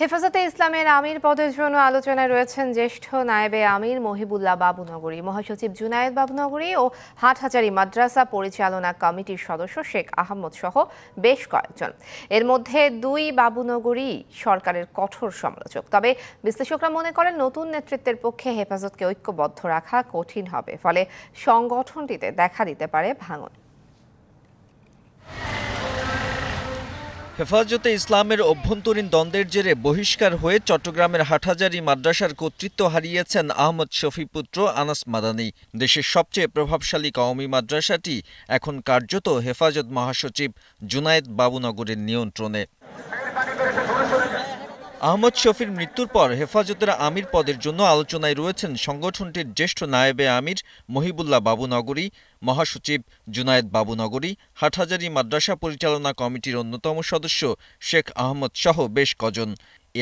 হেফাজতে ইসলামের আমির পদের জন্য আলোচনায় রয়েছেন জ্যেষ্ঠ নায়েবে আমির মহিবুল্লাহ বাবুনগরী মহাসচিব জুনায়েদ বাবুনগরী ও হাটহাজারি মাদ্রাসা পরিচালনা কমিটির সদস্য শেখ আহমদ সহ বেশ কয়েকজন এর মধ্যে দুই বাবুনগরী সরকারের কঠোর সমালোচক তবে বিশ্লেষকরা মনে করেন নতুন নেতৃত্বের পক্ষে হেফাজতকে ঐক্যবদ্ধ রাখা কঠিন হবে ফলে সংগঠনটিতে দেখা দিতে পারে ভাঙন হেফাজতে ইসলামের অভ্যন্তরীণ দ্বন্দ্বের জেরে বহিষ্কার হয়ে চট্টগ্রামের হাটহাজারি মাদ্রাসার কর্তৃত্ব হারিয়েছেন আহমদ শফিপুত্র আনাস মাদানি দেশের সবচেয়ে প্রভাবশালী কওমি মাদ্রাসাটি এখন কার্যত হেফাজত মহাসচিব জুনায়েদ বাবুনগরের নিয়ন্ত্রণে আহমদ শফির মৃত্যুর পর হেফাজতের আমির পদের জন্য আলোচনায় রয়েছেন সংগঠনটির জ্যেষ্ঠ নায়েবে আমির মহিবুল্লাহ বাবুনগরী মহাসচিব জুনায়েদ বাবুনগরী হাটহাজারী মাদ্রাসা পরিচালনা কমিটির অন্যতম সদস্য শেখ আহমদ সহ বেশ কজন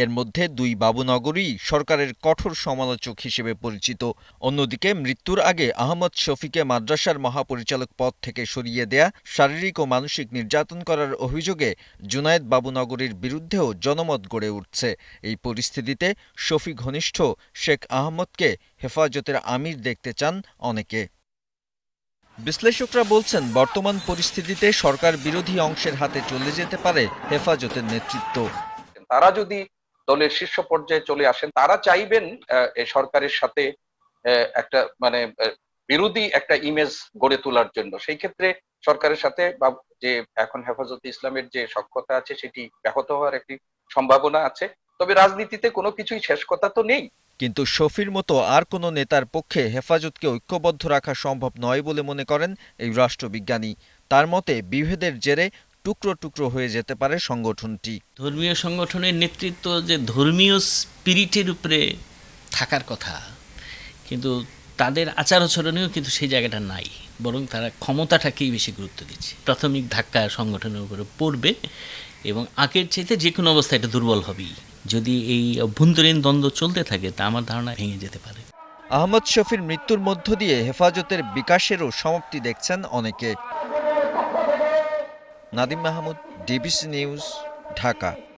এর মধ্যে দুই বাবুনগরই সরকারের কঠোর সমালোচক হিসেবে পরিচিত অন্যদিকে মৃত্যুর আগে আহমদ শফিকে মাদ্রাসার মহাপরিচালক পদ থেকে সরিয়ে দেয়া শারীরিক ও মানসিক নির্যাতন করার অভিযোগে জুনায়েদ বাবুনগরীর বিরুদ্ধেও জনমত গড়ে উঠছে এই পরিস্থিতিতে শফি ঘনিষ্ঠ শেখ আহমদকে হেফাজতের আমির দেখতে চান অনেকে বিশ্লেষকরা বলছেন বর্তমান পরিস্থিতিতে সরকার বিরোধী অংশের হাতে চলে যেতে পারে হেফাজতের নেতৃত্ব তারা যদি দলের শীর্ষ পর্যায়ে চলে আসেন তারা চাইবেন সরকারের সাথে একটা মানে বিরোধী একটা ইমেজ গড়ে তোলার জন্য সেই ক্ষেত্রে সরকারের সাথে বা যে এখন হেফাজত ইসলামের যে সক্ষতা আছে সেটি ব্যাহত হওয়ার একটি সম্ভাবনা আছে তবে রাজনীতিতে কোনো কিছুই শেষ কথা তো নেই কিন্তু শফির মতো আর কোনো নেতার পক্ষে হেফাজতকে ঐক্যবদ্ধ রাখা সম্ভব নয় বলে মনে করেন এই রাষ্ট্রবিজ্ঞানী তার মতে বিভেদের জেরে টুকরো টুকরো হয়ে যেতে পারে সংগঠনটি ধর্মীয় সংগঠনের নেতৃত্ব যে ধর্মীয় স্পিরিটের উপরে থাকার কথা কিন্তু তাদের আচার আচরণেও কিন্তু সেই জায়গাটা নাই বরং তারা ক্ষমতাটাকেই বেশি গুরুত্ব দিচ্ছে প্রাথমিক ধাক্কা সংগঠনের উপরে পড়বে এবং আগের চাইতে যে কোনো অবস্থায় এটা দুর্বল হবেই যদি এই অভ্যন্তরীণ দ্বন্দ্ব চলতে থাকে তা আমার ধারণা ভেঙে যেতে পারে আহমদ শফির মৃত্যুর মধ্য দিয়ে হেফাজতের বিকাশেরও সমাপ্তি দেখছেন অনেকে নাদিম মাহমুদ ডিবিসি নিউজ ঢাকা